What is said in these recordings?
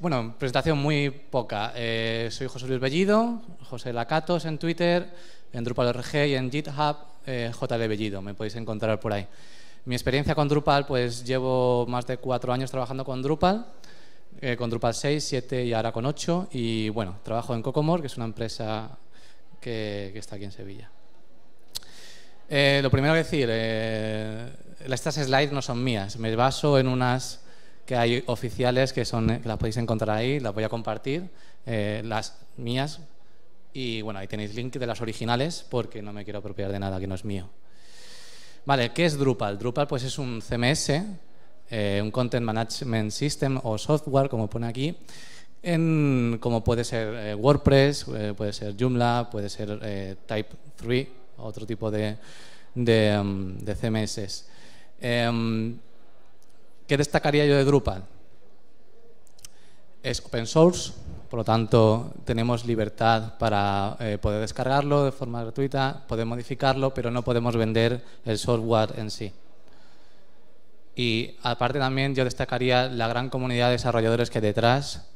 bueno, presentación muy poca. Eh, soy José Luis Bellido, José Lacatos en Twitter, en RG y en GitHub eh, JL Bellido. Me podéis encontrar por ahí. Mi experiencia con Drupal, pues llevo más de cuatro años trabajando con Drupal, eh, con Drupal 6, 7 y ahora con 8. Y bueno, trabajo en Cocomor, que es una empresa que, está aquí en Sevilla. Eh, lo primero que decir, estas slides no son mías, me baso en unas que hay oficiales que, son, las podéis encontrar ahí, las voy a compartir, eh, las mías. Y bueno, ahí tenéis link de las originales porque no me quiero apropiar de nada que no es mío. Vale, ¿qué es Drupal? Drupal pues es un CMS, eh, un Content Management System o software, como pone aquí, en, como puede ser eh, WordPress, puede ser Joomla, puede ser Type3, otro tipo de, de, mm, de CMS. Em, ¿Qué destacaría yo de Drupal? Es open source, por lo tanto tenemos libertad para eh, poder descargarlo de forma gratuita, poder modificarlo, pero no podemos vender el software en sí. Y aparte también yo destacaría la gran comunidad de desarrolladores que hay detrás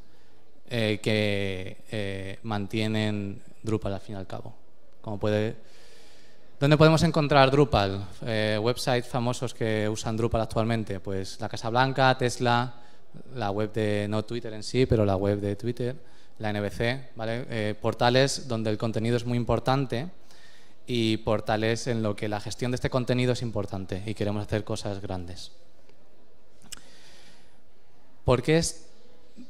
eh, que eh, mantienen Drupal al fin y al cabo. Como puede ¿Dónde podemos encontrar Drupal? Eh, websites famosos que usan Drupal actualmente. Pues la Casa Blanca, Tesla, la web de, no Twitter en sí, pero la web de Twitter, la NBC, eh, portales donde el contenido es muy importante y portales en lo que la gestión de este contenido es importante y queremos hacer cosas grandes. ¿Por qué es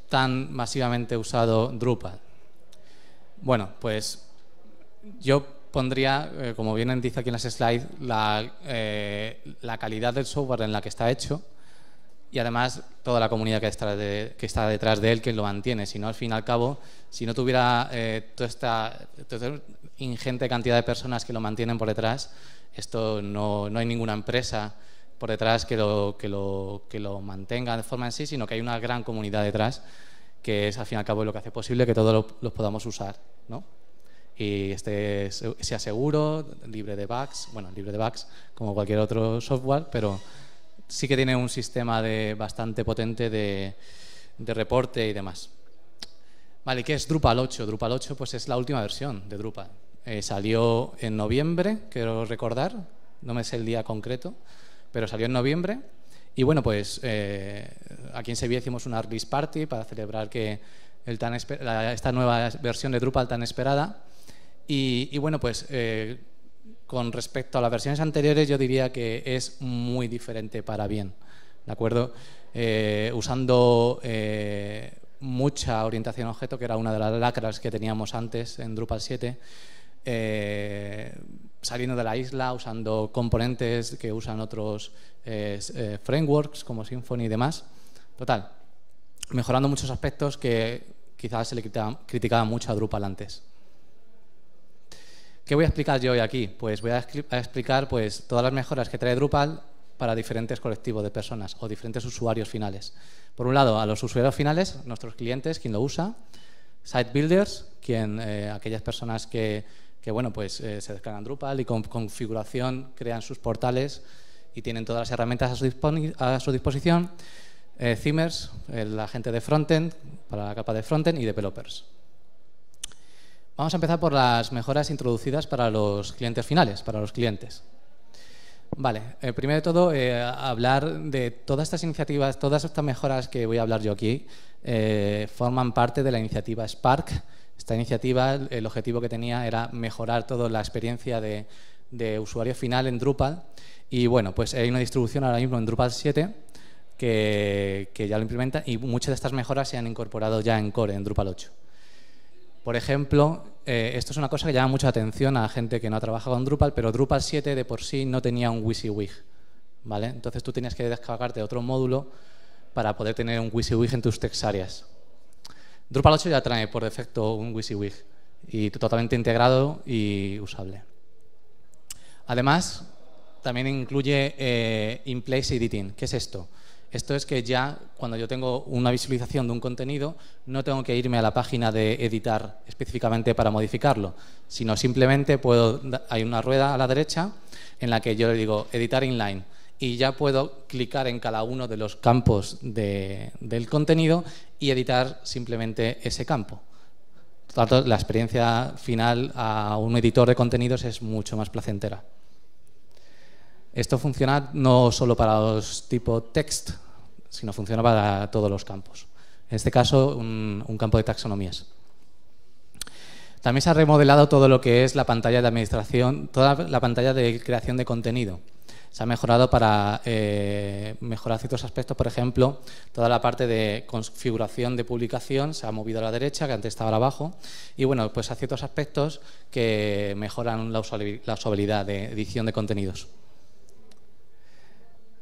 tan masivamente usado Drupal? Bueno, pues yo pondría, eh, como bien dice aquí en las slides, eh, la, calidad del software en la que está hecho y además toda la comunidad que está, que está detrás de él que lo mantiene. Si no, al fin y al cabo, si no tuviera eh, toda, esta, ingente cantidad de personas que lo mantienen por detrás, esto no, no hay ninguna empresa por detrás que lo, que, lo, que lo mantenga de forma en sí, sino que hay una gran comunidad detrás que es al fin y al cabo lo que hace posible que todos los podamos usar. ¿no? y este sea seguro, libre de bugs, bueno, libre de bugs como cualquier otro software, pero sí que tiene un sistema de, bastante potente de, de reporte y demás. Vale, ¿qué es Drupal 8? Drupal 8 pues es la última versión de Drupal. Eh, salió en noviembre, quiero recordar, no me sé el día concreto, pero salió en noviembre. Y bueno, pues eh, aquí en Sevilla hicimos una release party para celebrar que el tan esta nueva versión de Drupal tan esperada y, bueno, pues eh, con respecto a las versiones anteriores, yo diría que es muy diferente para bien, ¿de acuerdo? Eh, usando eh, mucha orientación a objeto, que era una de las lacras que teníamos antes en Drupal 7, saliendo de la isla, usando componentes que usan otros frameworks como Symfony y demás. Total, mejorando muchos aspectos que quizás se le criticaba mucho a Drupal antes. ¿Qué voy a explicar yo hoy aquí? Pues voy a, explicar pues, todas las mejoras que trae Drupal para diferentes colectivos de personas o diferentes usuarios finales. Por un lado, a los usuarios finales, nuestros clientes, quien lo usa, site builders, quien, eh, aquellas personas que, bueno, pues, eh, se descargan Drupal y con configuración crean sus portales y tienen todas las herramientas a su, disposición. Eh, la gente de frontend, para la capa de frontend y developers. Vamos a empezar por las mejoras introducidas para los clientes finales, para los clientes. Vale, eh, primero de todo, eh, hablar de todas estas iniciativas, todas estas mejoras que voy a hablar yo aquí, eh, forman parte de la iniciativa Spark. Esta iniciativa, el objetivo que tenía era mejorar toda la experiencia de, usuario final en Drupal. Y bueno, pues hay una distribución ahora mismo en Drupal 7 que ya lo implementa y muchas de estas mejoras se han incorporado ya en Core, en Drupal 8. Por ejemplo, eh, esto es una cosa que llama mucha atención a gente que no ha trabajado con Drupal, pero Drupal 7 de por sí no tenía un WYSIWYG, ¿vale? Entonces tú tenías que descargarte otro módulo para poder tener un WYSIWYG en tus text areas. Drupal 8 ya trae por defecto un WYSIWYG y totalmente integrado y usable. Además, también incluye eh, in-place editing. ¿Qué es esto? Esto es que ya cuando yo tengo una visualización de un contenido, no tengo que irme a la página de editar específicamente para modificarlo, sino simplemente puedo, hay una rueda a la derecha en la que yo le digo editar inline y ya puedo clicar en cada uno de los campos del contenido y editar simplemente ese campo. Por tanto, la experiencia final a un editor de contenidos es mucho más placentera. Esto funciona no solo para los tipo text, si no funciona para todos los campos. En este caso, un, campo de taxonomías. También se ha remodelado todo lo que es la pantalla de administración, toda la pantalla de creación de contenido. Se ha mejorado para eh, mejorar ciertos aspectos, por ejemplo, toda la parte de configuración de publicación se ha movido a la derecha, que antes estaba abajo, y bueno, pues a ciertos aspectos que mejoran la usabilidad de edición de contenidos.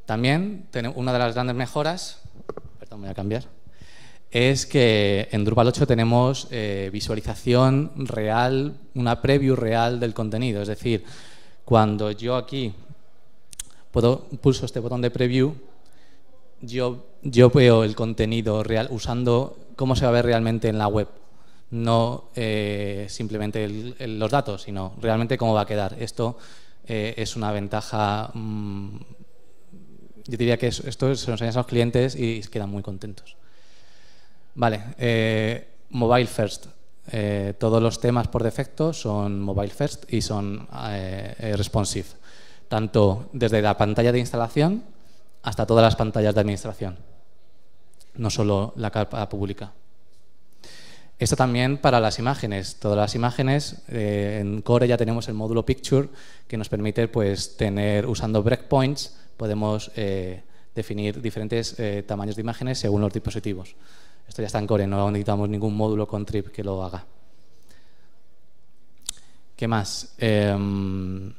También una de las grandes mejoras, perdón, voy a cambiar, es que en Drupal 8 tenemos eh, visualización real, una preview real del contenido. Es decir, cuando yo aquí pulso este botón de preview, yo, veo el contenido real usando cómo se va a ver realmente en la web. No eh, simplemente los datos, sino realmente cómo va a quedar. Esto eh, es una ventaja mm, yo diría que esto se lo enseñas a los clientes y quedan muy contentos. Vale, eh, mobile first. Eh, todos los temas por defecto son mobile first y son eh, responsive, tanto desde la pantalla de instalación hasta todas las pantallas de administración, no solo la capa pública. Esto también para las imágenes. Todas las imágenes, en Core ya tenemos el módulo Picture que nos permite pues, tener, usando breakpoints, podemos eh, definir diferentes eh, tamaños de imágenes según los dispositivos. Esto ya está en Core, no necesitamos ningún módulo con Trip que lo haga. ¿Qué más? Em,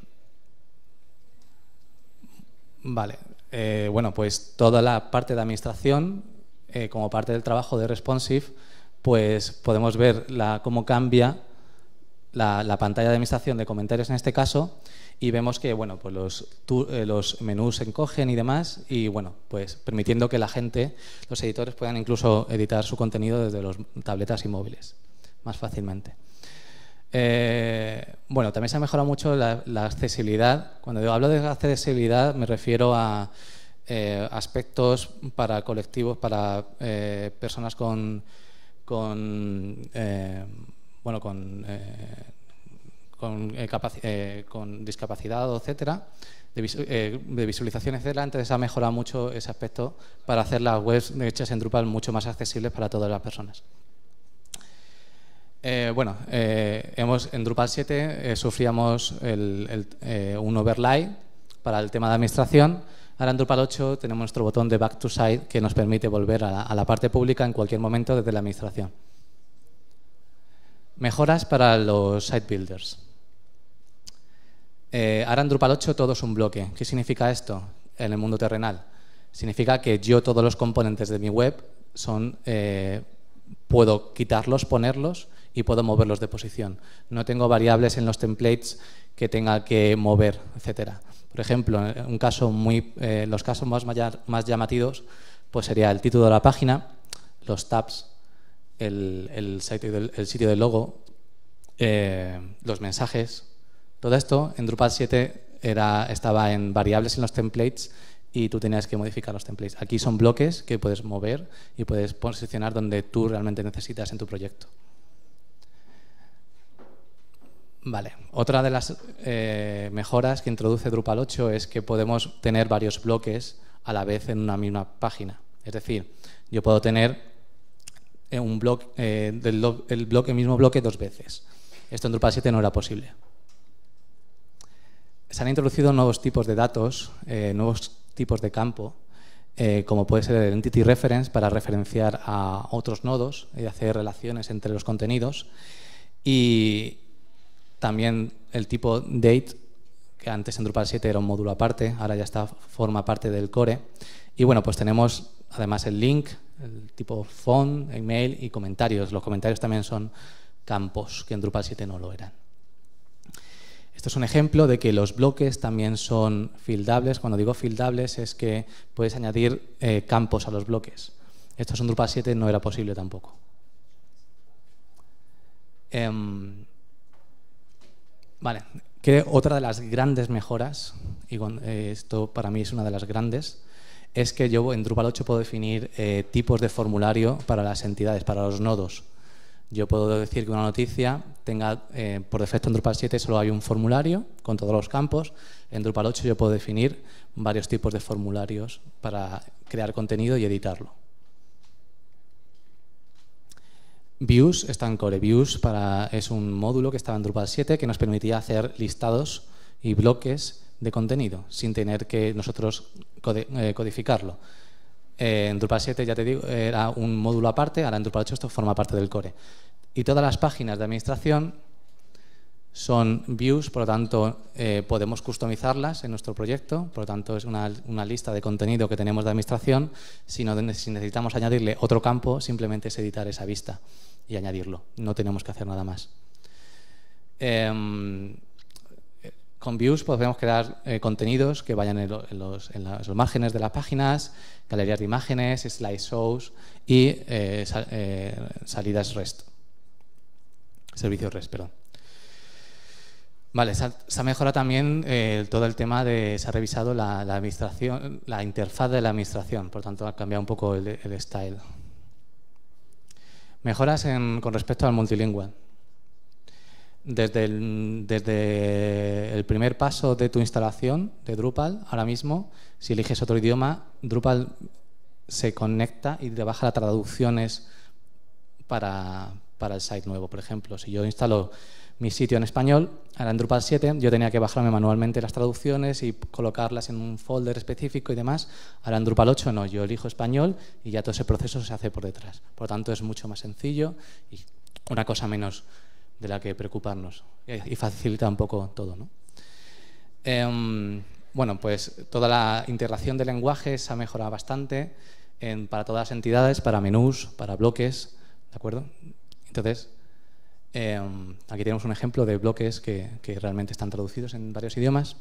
vale, eh, bueno, pues toda la parte de administración, como parte del trabajo de responsive, pues podemos ver cómo cambia la pantalla de administración de comentarios en este caso y vemos que bueno, pues los, eh, los menús se encogen y demás, y bueno, pues permitiendo que la gente, los editores puedan incluso editar su contenido desde los tabletas y móviles más fácilmente. Eh, bueno, también se ha mejorado mucho la, accesibilidad. Cuando hablo de accesibilidad me refiero a eh, aspectos para colectivos, para personas con bueno, con eh, eh, con, discapacidad, etcétera, eh, de, visualización, etcétera. Entonces ha mejorado mucho ese aspecto para hacer las webs hechas en Drupal mucho más accesibles para todas las personas. bueno, hemos, en Drupal 7 sufríamos un overlay para el tema de administración. Ahora en Drupal 8 tenemos nuestro botón de Back to Site que nos permite volver a la parte pública en cualquier momento desde la administración. Mejoras para los site builders. Eh, ahora en Drupal 8 todo es un bloque. ¿Qué significa esto en el mundo terrenal? Significa que yo todos los componentes de mi web son, eh, puedo quitarlos, ponerlos y puedo moverlos de posición. No tengo variables en los templates que tenga que mover, etcétera. Por ejemplo, un caso muy, eh, los casos más, llamativos pues sería el título de la página, los tabs, el, el, sitio, del, el sitio del logo, los mensajes, todo esto en Drupal 7 estaba en variables en los templates y tú tenías que modificar los templates. Aquí son bloques que puedes mover y puedes posicionar donde tú realmente necesitas en tu proyecto. Vale, otra de las eh, mejoras que introduce Drupal 8 es que podemos tener varios bloques a la vez en una misma página. Es decir, yo puedo tener eh, un eh, el, bloque, el mismo bloque dos veces. Esto en Drupal 7 no era posible se han introducido nuevos tipos de datos, eh, nuevos tipos de campo, eh, como puede ser el entity reference para referenciar a otros nodos y hacer relaciones entre los contenidos. Y también el tipo date, que antes en Drupal 7 era un módulo aparte, ahora ya está, forma parte del core. Y bueno, pues tenemos además el link, el tipo font, email y comentarios. Los comentarios también son campos, que en Drupal 7 no lo eran. Esto es un ejemplo de que los bloques también son fieldables. Cuando digo fieldables es que puedes añadir eh, campos a los bloques. Esto es un Drupal 7 no era posible tampoco. Em, vale, que otra de las grandes mejoras, y eh, esto para mí es una de las grandes, es que yo en Drupal 8 puedo definir eh, tipos de formulario para las entidades, para los nodos. Yo puedo decir que una noticia tenga, eh, por defecto en Drupal 7 solo hay un formulario con todos los campos. En Drupal 8 yo puedo definir varios tipos de formularios para crear contenido y editarlo. Views está en Core. Views para, es un módulo que estaba en Drupal 7 que nos permitía hacer listados y bloques de contenido sin tener que nosotros eh, codificarlo. Eh, en Drupal 7, ya te digo, era un módulo aparte, ahora en Drupal 8 esto forma parte del core. Y todas las páginas de administración son views, por lo tanto eh, podemos customizarlas en nuestro proyecto, por lo tanto es una, lista de contenido que tenemos de administración, si, necesitamos añadirle otro campo, simplemente es editar esa vista y añadirlo, no tenemos que hacer nada más. Em, con views pues podemos crear eh, contenidos que vayan en, los, márgenes de las páginas, galerías de imágenes, slideshows y eh, eh, salidas REST. Servicios REST, perdón. Vale, se ha, mejorado también todo el tema de, se ha revisado la, administración, la interfaz de la administración, por tanto ha cambiado un poco el, style. Mejoras con respecto al multilingüe desde el, primer paso de tu instalación de Drupal, ahora mismo, si eliges otro idioma, Drupal se conecta y te baja las traducciones para, para el site nuevo. Por ejemplo, si yo instalo mi sitio en español, ahora en Drupal 7, yo tenía que bajarme manualmente las traducciones y colocarlas en un folder específico y demás. Ahora en Drupal 8 no, yo elijo español y ya todo ese proceso se hace por detrás. Por lo tanto, es mucho más sencillo y una cosa menos de la que preocuparnos y facilita un poco todo. Em, bueno, pues toda la integración de lenguajes ha mejorado bastante para todas las entidades, para menús, para bloques, ¿de acuerdo? Entonces, em, aquí tenemos un ejemplo de bloques que realmente están traducidos en varios idiomas.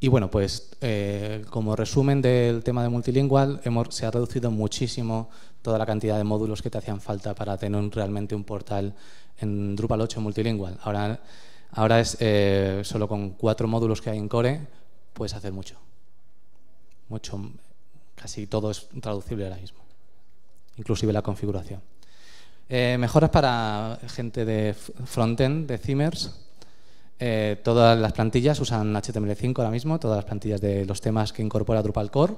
Y bueno, pues eh, como resumen del tema de multilingual, se ha reducido muchísimo toda la cantidad de módulos que te hacían falta para tener realmente un portal en Drupal 8 multilingual. Ahora, ahora es eh, solo con cuatro módulos que hay en Core, puedes hacer mucho. Mucho, casi todo es traducible ahora mismo, inclusive la configuración. Eh, mejoras para gente de frontend, de Cimers eh, todas las plantillas usan HTML5 ahora mismo, todas las plantillas de los temas que incorpora Drupal Core.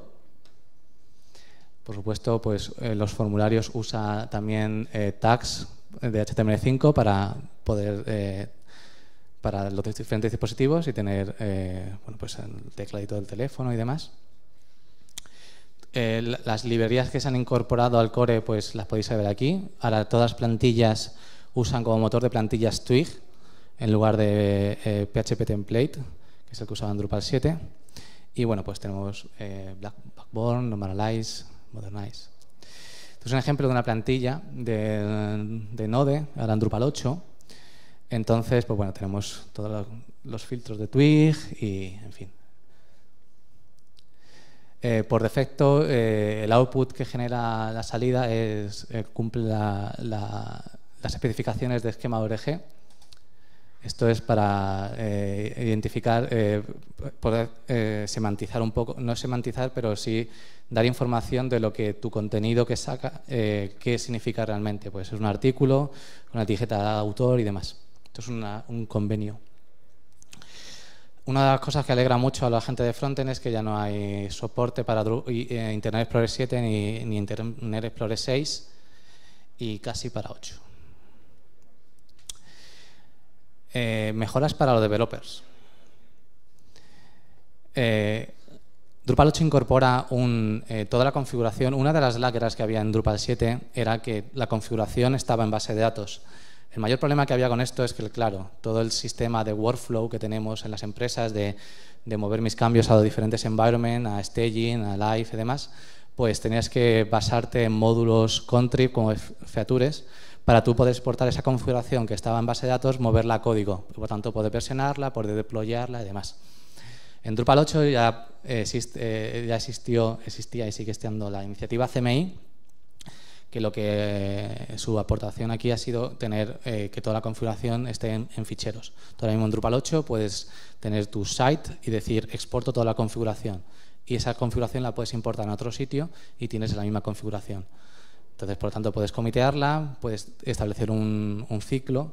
Por supuesto, pues eh, los formularios usan también eh, tags de HTML5 para poder para los diferentes dispositivos y tener pues el tecladito del teléfono y demás. las librerías que se han incorporado al core pues las podéis ver aquí. Ahora todas las plantillas usan como motor de plantillas Twig, en lugar de PHP eh, template, que es el que usaba en Drupal 7. Y bueno, pues tenemos eh, Backbone, Normalize, Modernize. Esto es un ejemplo de una plantilla de, Node, ahora en Drupal 8. Entonces, pues bueno, tenemos todos los, filtros de Twig y, en fin. Eh, por defecto, eh, el output que genera la salida es, cumple las especificaciones de esquema ORG esto es para eh, identificar, eh, poder eh, semantizar un poco, no semantizar, pero sí dar información de lo que tu contenido que saca, qué significa realmente. Pues es un artículo, una etiqueta de autor y demás. Esto es un convenio. Una de las cosas que alegra mucho a la gente de Fronten es que ya no hay soporte para Internet Explorer 7 ni, ni Internet Explorer 6 y casi para 8. Eh, mejoras para los developers. Eh, Drupal 8 incorpora eh, toda la configuración. Una de las lagras que había en Drupal 7 era que la configuración estaba en base de datos. El mayor problema que había con esto es que, claro, todo el sistema de workflow que tenemos en las empresas de, mover mis cambios a los diferentes environments, a staging, a live y demás, pues tenías que basarte en módulos country como features para tú puedes exportar esa configuración que estaba en base de datos, moverla a código, por tanto poder versionarla, poder deployarla y demás. En Drupal 8 eh, ya, existió, existía y sigue estando la iniciativa CMI, que lo que eh, su aportación aquí ha sido tener eh, que toda la configuración esté en, ficheros. ahora mismo en Drupal 8 puedes tener tu site y decir exporto toda la configuración y esa configuración la puedes importar en otro sitio y tienes la misma configuración. Entonces, por lo tanto, puedes comitearla, puedes establecer un, ciclo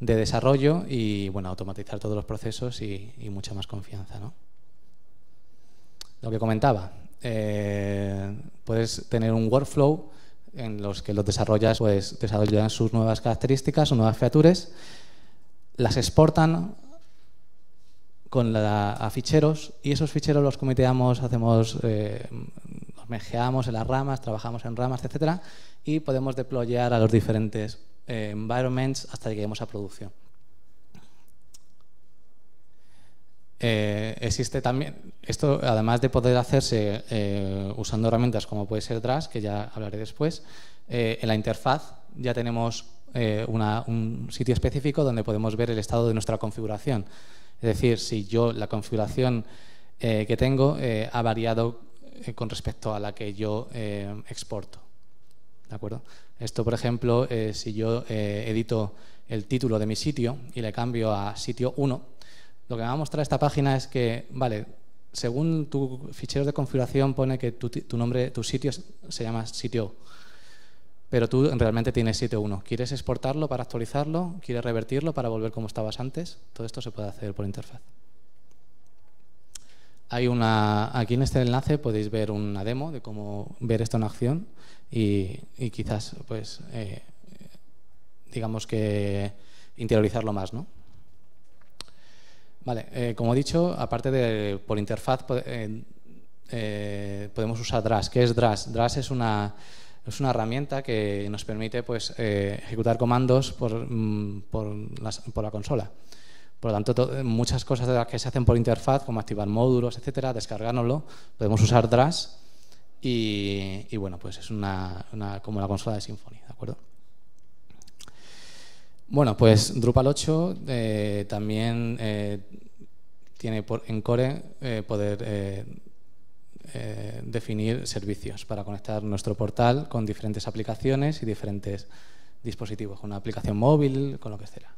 de desarrollo y bueno, automatizar todos los procesos y, mucha más confianza. Lo que comentaba, eh, puedes tener un workflow en los que los desarrollas pues, desarrollan sus nuevas características, o nuevas features, las exportan con a ficheros y esos ficheros los comiteamos, hacemos eh, mejeamos en las ramas, trabajamos en ramas, etcétera, y podemos deployar a los diferentes eh, environments hasta que lleguemos a producción. Eh, existe también, esto además de poder hacerse eh, usando herramientas como puede ser Drask, que ya hablaré después, en la interfaz ya tenemos un sitio específico donde podemos ver el estado de nuestra configuración. Es decir, si yo la configuración que tengo ha variado eh, con respecto a la que yo eh, exporto. ¿De acuerdo? Esto, por ejemplo, eh, si yo edito el título de mi sitio y le cambio a sitio 1, lo que me va a mostrar esta página es que, vale, según tu fichero de configuración pone que tu, nombre, tu sitio se llama sitio pero tú realmente tienes sitio 1, ¿Quieres exportarlo para actualizarlo? ¿Quieres revertirlo para volver como estabas antes? Todo esto se puede hacer por interfaz una, aquí en este enlace podéis ver una demo de cómo ver esto en acción y, quizás, pues, eh, digamos que interiorizarlo más, ¿no? Vale, eh, como he dicho, aparte de por interfaz eh, podemos usar DRAS. ¿Qué es DRAS? DRAS es una, es una herramienta que nos permite pues, ejecutar comandos por, mm, por la consola. Por lo tanto, eh, muchas cosas de las que se hacen por interfaz, como activar módulos, etcétera, descargárnoslo, podemos usar DRAS y, bueno, pues es una, una, como la consola de Symfony, ¿de acuerdo? Bueno, pues Drupal 8 eh, también eh, tiene en core poder definir servicios para conectar nuestro portal con diferentes aplicaciones y diferentes dispositivos, con una aplicación móvil, con lo que sea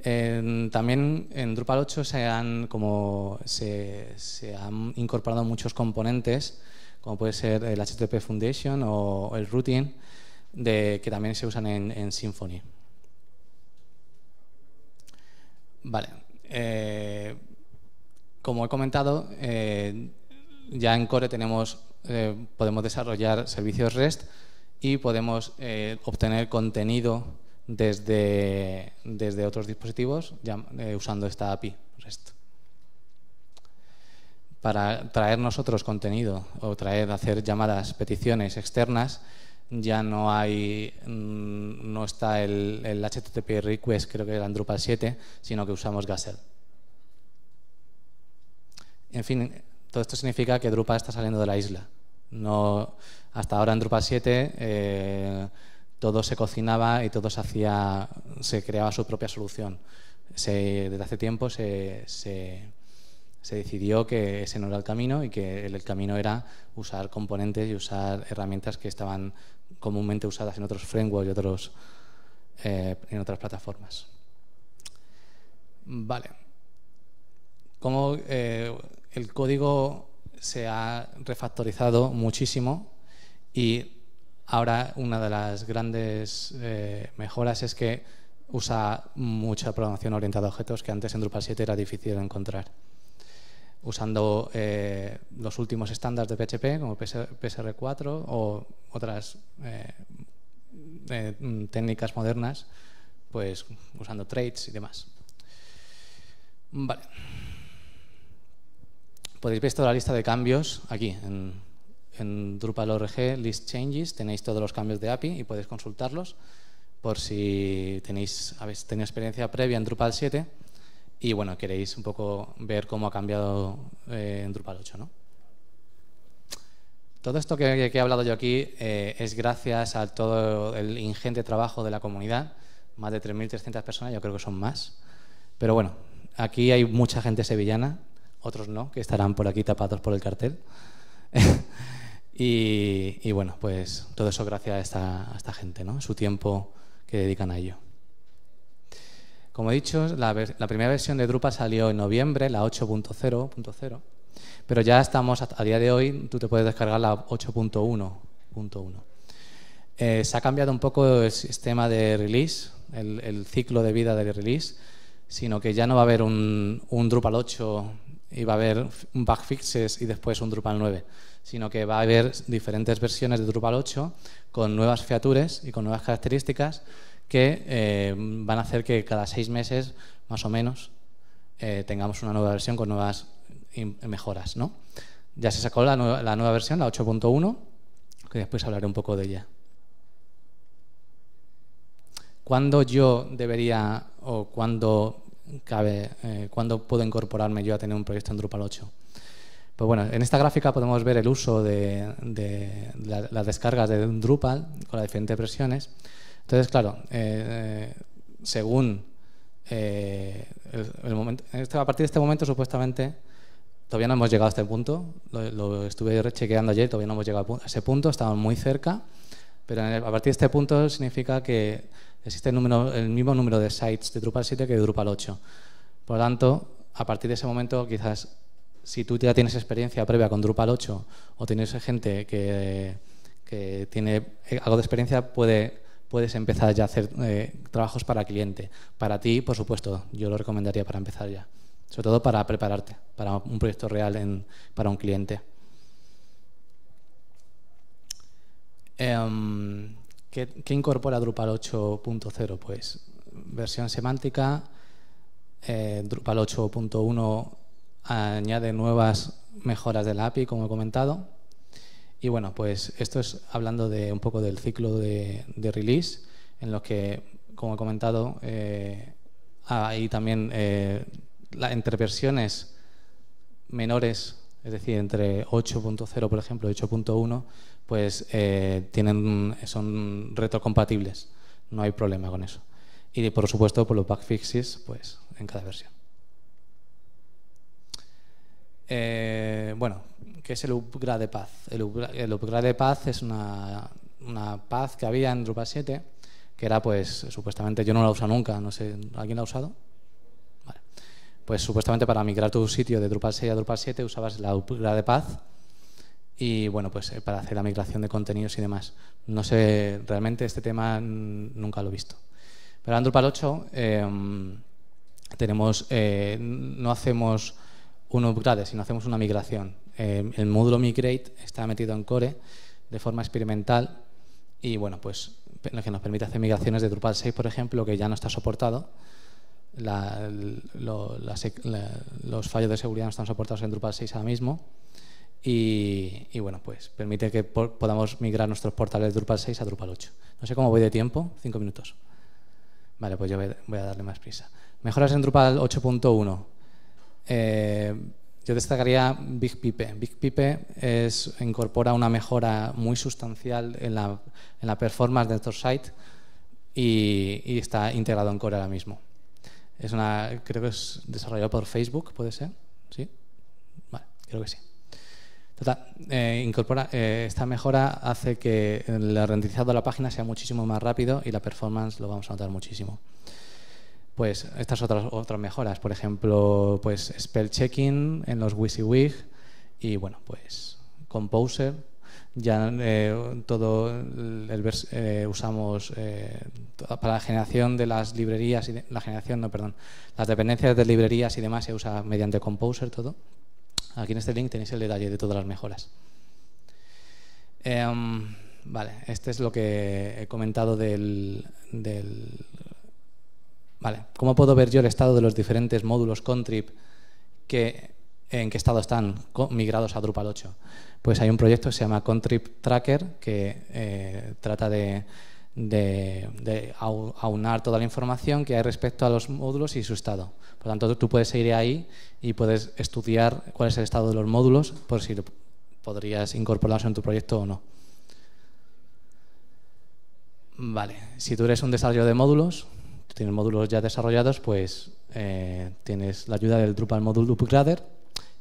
también en Drupal 8 se han, como se, han incorporado muchos componentes, como puede ser el HTTP Foundation o, el routing, de, que también se usan en, Symfony. Vale. Eh, como he comentado, eh, ya en Core tenemos, eh, podemos desarrollar servicios REST y podemos obtener contenido desde, desde otros dispositivos eh, usando esta API Para traer nosotros contenido o traer, hacer llamadas, peticiones externas, ya no hay, mm, no está el, HTTP request, creo que era en Drupal 7, sino que usamos Gazelle. En fin, todo esto significa que Drupal está saliendo de la isla. No, hasta ahora en Drupal 7 todo se cocinaba y todo se hacía, se creaba su propia solución. desde hace tiempo se, decidió que ese no era el camino y que el, camino era usar componentes y usar herramientas que estaban comúnmente usadas en otros frameworks y otros, eh, en otras plataformas. Vale. Como eh, el código se ha refactorizado muchísimo y Ahora una de las grandes eh, mejoras es que usa mucha programación orientada a objetos que antes en Drupal 7 era difícil de encontrar. Usando eh, los últimos estándares de PHP como PSR4 o otras eh, técnicas modernas, pues usando traits y demás. Podéis ver toda la lista de cambios aquí, en en Drupal.org list changes tenéis todos los cambios de API y podéis consultarlos por si tenéis, tenido experiencia previa en Drupal 7 y bueno, queréis un poco ver cómo ha cambiado eh, en Drupal 8. ¿no? Todo esto que, he hablado yo aquí eh, es gracias a todo el ingente trabajo de la comunidad, más de 3.300 personas, yo creo que son más. Pero bueno, aquí hay mucha gente sevillana, otros no, que estarán por aquí tapados por el cartel. Y, bueno, pues todo eso gracias a esta, gente, su tiempo que dedican a ello. Como he dicho, la, primera versión de Drupal salió en noviembre, la 8.0.0, pero ya estamos, a día de hoy, tú te puedes descargar la 8.1.1. Eh, se ha cambiado un poco el sistema de release, el, ciclo de vida del release, sino que ya no va a haber un, un Drupal 8 y va a haber un bug fixes y después un Drupal 9 sino que va a haber diferentes versiones de Drupal 8 con nuevas features y con nuevas características que eh, van a hacer que cada seis meses, más o menos, eh, tengamos una nueva versión con nuevas mejoras. ¿no? Ya se sacó la, nueva, versión, la 8.1, que después hablaré un poco de ella. ¿Cuándo yo debería o cuándo cabe, eh, cuándo puedo incorporarme yo a tener un proyecto en Drupal 8? Pues en esta gráfica podemos ver el uso de, las descargas de Drupal con las diferentes presiones. Entonces, claro, eh, según eh, el, este, a partir de este momento supuestamente todavía no hemos llegado a este punto. Lo, estuve chequeando ayer, todavía no hemos llegado a ese punto, estamos muy cerca. Pero a partir de este punto significa que existe el mismo número de sites de Drupal 7 que de Drupal 8. Por lo tanto, a partir de ese momento quizás si tú ya tienes experiencia previa con Drupal 8 o tienes gente que, tiene eh, algo de experiencia, puedes empezar ya a hacer eh, trabajos para cliente. Para ti, por supuesto, yo lo recomendaría para empezar ya. Sobre todo para prepararte para un proyecto real para un cliente. Em, ¿qué, incorpora Drupal 8.0? Pues versión semántica, eh, Drupal 8.1 añade nuevas mejoras de la API, como he comentado. Y bueno, pues esto es hablando de un poco del ciclo de, release, en los que, como he comentado, eh, hay también eh, entre versiones menores, es decir, entre 8.0, por ejemplo, 8.1, pues eh, tienen, son retrocompatibles. No hay problema con eso. Y por supuesto, por los bug fixes, pues en cada versión. Eh, bueno, ¿qué es el upgrade de paz? El, el, upgrade de paz es una, paz que había en Drupal 7, que era pues supuestamente, yo no la uso nunca, no sé, ¿alguien la ha usado? Pues supuestamente para migrar tu sitio de Drupal 6 a Drupal 7 usabas la upgrade de paz y bueno, pues eh, para hacer la migración de contenidos y demás. No sé, realmente este tema nunca lo he visto. Pero en Drupal 8 em, tenemos, eh, no hacemos si no hacemos una migración. Eh, el módulo migrate está metido en core de forma experimental y bueno, pues lo que nos permite hacer migraciones de Drupal 6, por ejemplo, que ya no está soportado. los fallos de seguridad no están soportados en Drupal 6 ahora mismo. Y, bueno, pues permite que podamos migrar nuestros portales de Drupal 6 a Drupal 8. No sé cómo voy de tiempo, cinco minutos. Vale, pues yo voy, voy a darle más prisa. Mejoras en Drupal 8.1. Eh, yo destacaría Big Pipe. Big Pipe incorpora una mejora muy sustancial en la, performance de nuestro site y está integrado en Core ahora mismo. Es una, creo que es desarrollado por Facebook, ¿puede ser? ¿Sí? Vale, creo que sí. Eh, incorpora, eh, esta mejora hace que el renderizado de la página sea muchísimo más rápido y la performance lo vamos a notar muchísimo pues estas otras, otras mejoras, por ejemplo, pues spell checking en los WYSIWYG y bueno, pues Composer, ya eh, todo el eh, usamos eh, para la generación de las librerías y la generación no perdón las dependencias de librerías y demás se usa mediante Composer todo aquí en este link tenéis el detalle de todas las mejoras em, vale este es lo que he comentado del Vale, ¿cómo puedo ver yo el estado de los diferentes módulos Contrib que, en qué estado están migrados a Drupal 8? Pues hay un proyecto que se llama Contrib Tracker que eh, trata de, aunar toda la información que hay respecto a los módulos y su estado. Por lo tanto, tú puedes ir ahí y puedes estudiar cuál es el estado de los módulos por si podrías incorporarlos en tu proyecto o no. Vale, si tú eres un desarrollo de módulos, tienes módulos ya desarrollados, pues eh, tienes la ayuda del Drupal Module Upgrader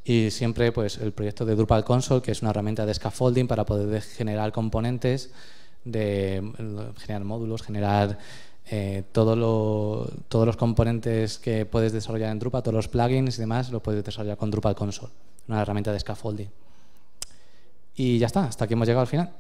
y siempre pues, el proyecto de Drupal Console, que es una herramienta de scaffolding para poder generar componentes, de generar módulos, generar eh, todos los componentes que puedes desarrollar en Drupal, todos los plugins y demás, lo puedes desarrollar con Drupal Console, una herramienta de scaffolding. Y ya está, hasta aquí hemos llegado al final.